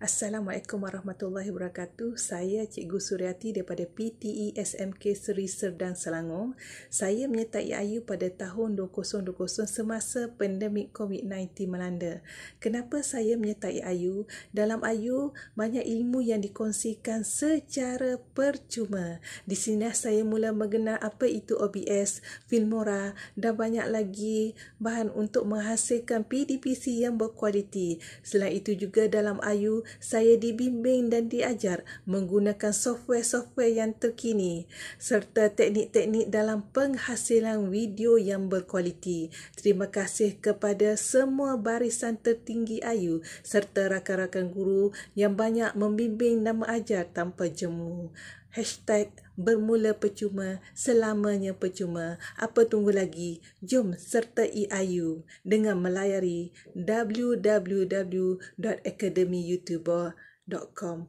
Assalamualaikum warahmatullahi wabarakatuh. Saya Cikgu Suryati daripada PTE SMK Seri Serdang Selangor. Saya menyertai Ayu pada tahun 2020 semasa pandemik COVID-19 melanda. Kenapa saya menyertai Ayu? Dalam Ayu, banyak ilmu yang dikongsikan secara percuma. Di sini saya mula mengenal apa itu OBS, Filmora dan banyak lagi bahan untuk menghasilkan PDPC yang berkualiti. Selain itu juga dalam Ayu, saya dibimbing dan diajar menggunakan software-software yang terkini serta teknik-teknik dalam penghasilan video yang berkualiti. Terima kasih kepada semua barisan tertinggi Ayu serta rakan-rakan guru yang banyak membimbing dan mengajar tanpa jemu. Hashtag bermula percuma, selamanya percuma. Apa tunggu lagi? Jom sertai e Ayu dengan melayari www.academyyoutuber.com.